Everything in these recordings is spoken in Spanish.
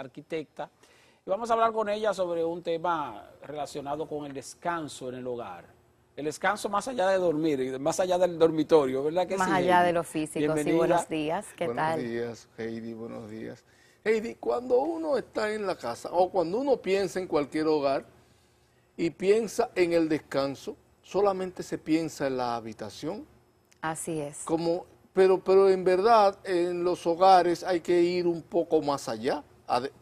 arquitecta, y vamos a hablar con ella sobre un tema relacionado con el descanso en el hogar. El descanso más allá de dormir, más allá del dormitorio, ¿verdad que más allá de lo físico, buenos días, ¿qué tal? Buenos días, Heidi, buenos días. Heidi, cuando uno está en la casa o cuando uno piensa en cualquier hogar y piensa en el descanso, solamente se piensa en la habitación. Así es. Como, pero, pero en verdad, en los hogares hay que ir un poco más allá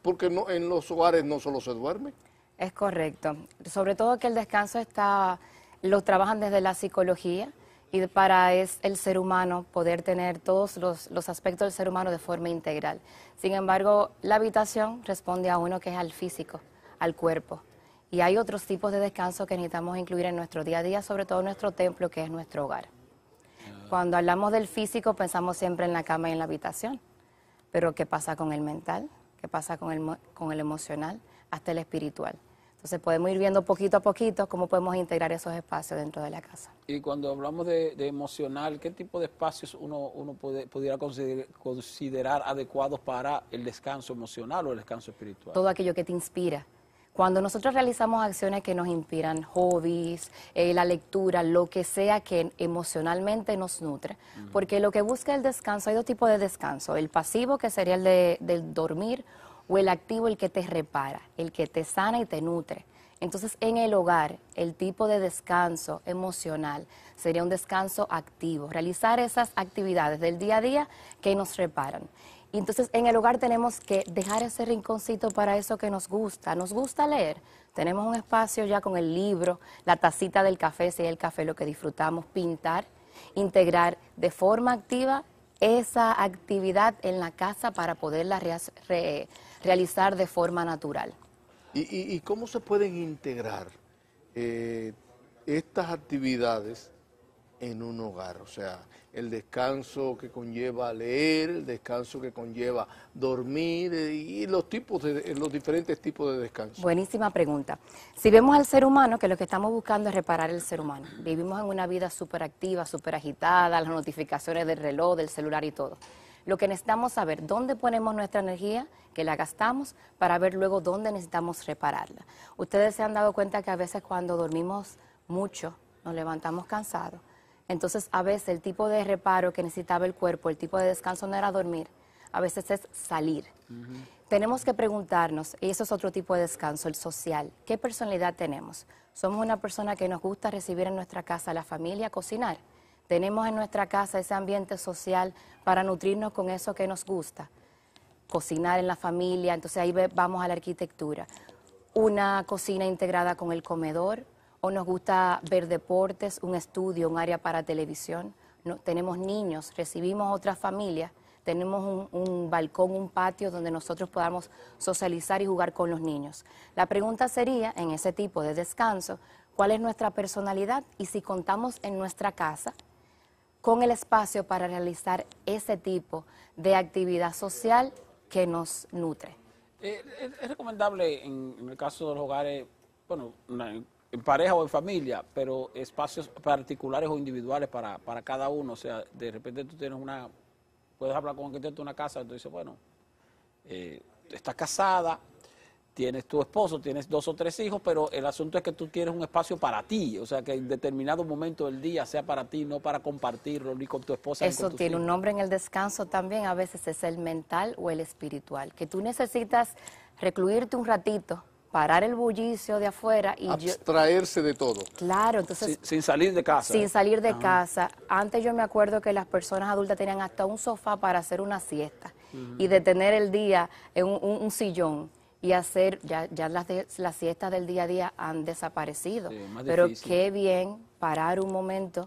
porque no, en los hogares no solo se duerme. Es correcto. Sobre todo que el descanso está, lo trabajan desde la psicología y para es el ser humano poder tener todos los, los, aspectos del ser humano de forma integral. Sin embargo, la habitación responde a uno que es al físico, al cuerpo. Y hay otros tipos de descanso que necesitamos incluir en nuestro día a día, sobre todo en nuestro templo, que es nuestro hogar. Ah. Cuando hablamos del físico, pensamos siempre en la cama y en la habitación. Pero, ¿qué pasa con el mental? qué pasa con el, emocional, hasta el espiritual. Entonces podemos ir viendo poquito a poquito cómo podemos integrar esos espacios dentro de la casa. Y cuando hablamos de, emocional, ¿qué tipo de espacios uno, uno pudiera considerar adecuados para el descanso emocional o el descanso espiritual? Todo aquello que te inspira, cuando nosotros realizamos acciones que nos inspiran, hobbies, eh, la lectura, lo que sea que emocionalmente nos nutre, porque lo que busca el descanso, hay dos tipos de descanso, el pasivo que sería el de, del dormir o el activo el que te repara, el que te sana y te nutre. Entonces, en el hogar, el tipo de descanso emocional sería un descanso activo, realizar esas actividades del día a día que nos reparan. Y entonces en el hogar tenemos que dejar ese rinconcito para eso que nos gusta. Nos gusta leer. Tenemos un espacio ya con el libro, la tacita del café, si es el café lo que disfrutamos, pintar, integrar de forma activa esa actividad en la casa para poderla realizar de forma natural. ¿Y, cómo se pueden integrar eh, estas actividades en un hogar. O sea, el descanso que conlleva leer, el descanso que conlleva dormir eh, y los tipos de eh, los diferentes tipos de descanso. Buenísima pregunta. Si vemos al ser humano, que lo que estamos buscando es reparar el ser humano. Vivimos en una vida súper activa, súper agitada, las notificaciones del reloj, del celular y todo. Lo que necesitamos saber, dónde ponemos nuestra energía, que la gastamos, para ver luego dónde necesitamos repararla. Ustedes se han dado cuenta que a veces cuando dormimos mucho, nos levantamos cansados entonces, a veces el tipo de reparo que necesitaba el cuerpo, el tipo de descanso no era dormir, a veces es salir. Tenemos que preguntarnos, y eso es otro tipo de descanso, el social, ¿qué personalidad tenemos? Somos una persona que nos gusta recibir en nuestra casa a la familia, cocinar. Tenemos en nuestra casa ese ambiente social para nutrirnos con eso que nos gusta. Cocinar en la familia, entonces ahí vamos a la arquitectura. Una cocina integrada con el comedor, o nos gusta ver deportes, un estudio, un área para televisión. No, tenemos niños, recibimos otras familias, tenemos un, balcón, un patio donde nosotros podamos socializar y jugar con los niños. La pregunta sería, en ese tipo de descanso, ¿cuál es nuestra personalidad y si contamos en nuestra casa con el espacio para realizar ese tipo de actividad social que nos nutre? Eh, es, recomendable en, el caso de los hogares, bueno, en pareja o en familia, pero espacios particulares o individuales para, para cada uno. O sea, de repente tú tienes una, puedes hablar con que arquitecto de una casa, entonces dices, bueno, eh, estás casada, tienes tu esposo, tienes dos o tres hijos, pero el asunto es que tú tienes un espacio para ti, o sea, que en determinado momento del día sea para ti, no para compartirlo ni con tu esposa. Eso ni con tus tiene un nombre en el descanso también, a veces es el mental o el espiritual, que tú necesitas recluirte un ratito parar el bullicio de afuera y abstraerse de todo. Claro, entonces sin, salir de casa. Sin salir de ah. casa. Antes yo me acuerdo que las personas adultas tenían hasta un sofá para hacer una siesta y detener el día en un, sillón y hacer ya, las, las siestas del día a día han desaparecido. Pero qué bien parar un momento,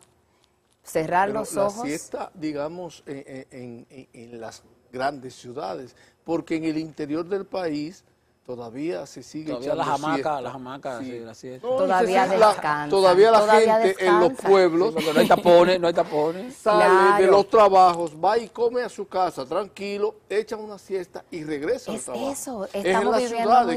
cerrar los ojos. La siesta, digamos, en, en las grandes ciudades, porque en el interior del país Todavía se sigue Todavía echando las hamacas, siesta. La todavía la, Todavía la gente en los pueblos... no hay tapones, no hay tapones. Sale de los trabajos, va y come a su casa, tranquilo, echa una siesta y regresa es al trabajo. eso. Estamos es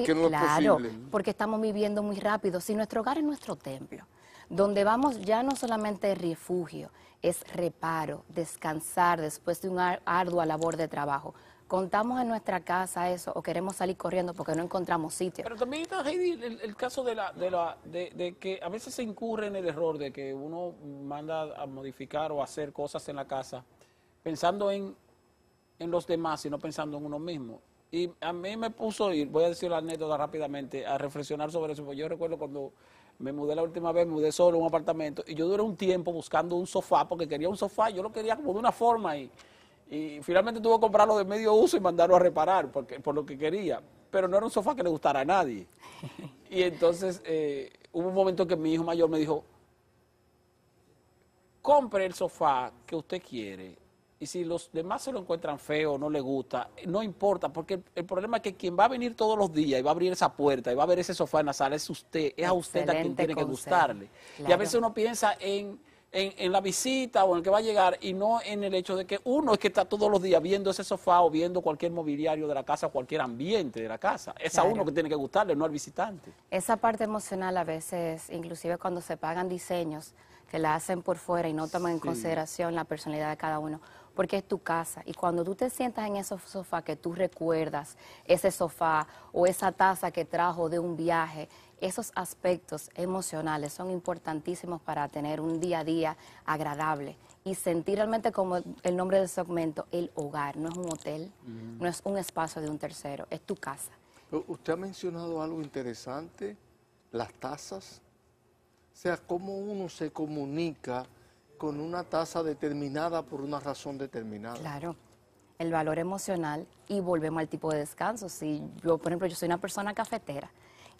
en porque estamos viviendo muy rápido. Si nuestro hogar es nuestro templo donde vamos ya no solamente es refugio, es reparo, descansar después de una ardua labor de trabajo. Contamos en nuestra casa eso o queremos salir corriendo porque no encontramos sitio. Pero también está Heidi el, caso de, de, la, de, que a veces se incurre en el error de que uno manda a modificar o hacer cosas en la casa pensando en, en los demás y no pensando en uno mismo. Y a mí me puso, y voy a decir la anécdota rápidamente, a reflexionar sobre eso. Porque yo recuerdo cuando me mudé la última vez, me mudé solo a un apartamento y yo duré un tiempo buscando un sofá porque quería un sofá, yo lo quería como de una forma y, y finalmente tuve que comprarlo de medio uso y mandarlo a reparar porque, por lo que quería, pero no era un sofá que le gustara a nadie. Y entonces eh, hubo un momento que mi hijo mayor me dijo, compre el sofá que usted quiere y si los demás se lo encuentran feo, no le gusta, no importa, porque el, problema es que quien va a venir todos los días y va a abrir esa puerta y va a ver ese sofá en la sala es usted, es a usted a quien tiene que gustarle. Y a veces uno piensa en, en, la visita o en el que va a llegar y no en el hecho de que uno es que está todos los días viendo ese sofá o viendo cualquier mobiliario de la casa, cualquier ambiente de la casa. Es a uno que tiene que gustarle, no al visitante. Esa parte emocional a veces, inclusive cuando se pagan diseños que la hacen por fuera y no toman en consideración la personalidad de cada uno porque es tu casa. Y cuando tú te sientas en esos sofá que tú recuerdas, ese sofá o esa taza que trajo de un viaje, esos aspectos emocionales son importantísimos para tener un día a día agradable y sentir realmente como el nombre del segmento, el hogar. No es un hotel, no es un espacio de un tercero, es tu casa. Usted ha mencionado algo interesante, las tazas. O sea, cómo uno se comunica con una tasa determinada por una razón determinada. Claro, el valor emocional y volvemos al tipo de descanso. Si yo, por ejemplo, yo soy una persona cafetera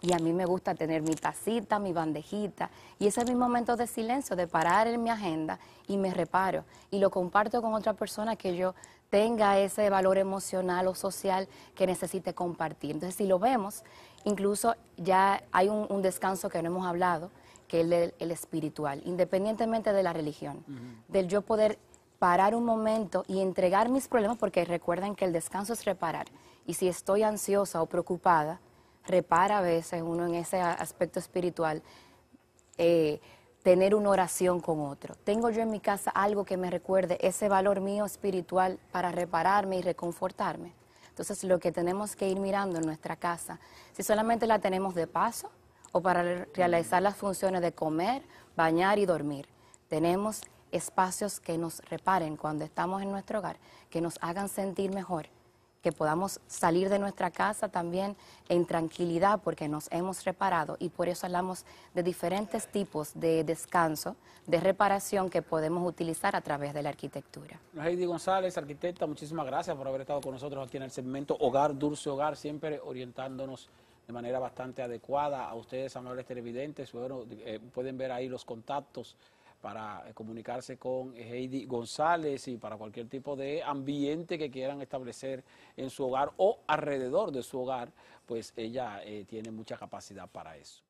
y a mí me gusta tener mi tacita, mi bandejita, y ese es mi momento de silencio, de parar en mi agenda y me reparo y lo comparto con otra persona que yo tenga ese valor emocional o social que necesite compartir. Entonces, si lo vemos, incluso ya hay un descanso que no hemos hablado, que es el, espiritual, independientemente de la religión, del yo poder parar un momento y entregar mis problemas, porque recuerden que el descanso es reparar. Y si estoy ansiosa o preocupada, repara a veces uno en ese aspecto espiritual, eh, tener una oración con otro. Tengo yo en mi casa algo que me recuerde ese valor mío espiritual para repararme y reconfortarme. Entonces lo que tenemos que ir mirando en nuestra casa, si solamente la tenemos de paso, o para realizar las funciones de comer, bañar y dormir. Tenemos espacios que nos reparen cuando estamos en nuestro hogar, que nos hagan sentir mejor, que podamos salir de nuestra casa también en tranquilidad porque nos hemos reparado y por eso hablamos de diferentes tipos de descanso, de reparación que podemos utilizar a través de la arquitectura. Heidi González, arquitecta, muchísimas gracias por haber estado con nosotros aquí en el segmento Hogar, Dulce Hogar, siempre orientándonos de manera bastante adecuada. A ustedes, amables televidentes, bueno, eh, pueden ver ahí los contactos para eh, comunicarse con eh, Heidi González y para cualquier tipo de ambiente que quieran establecer en su hogar o alrededor de su hogar, pues ella tiene mucha capacidad para eso.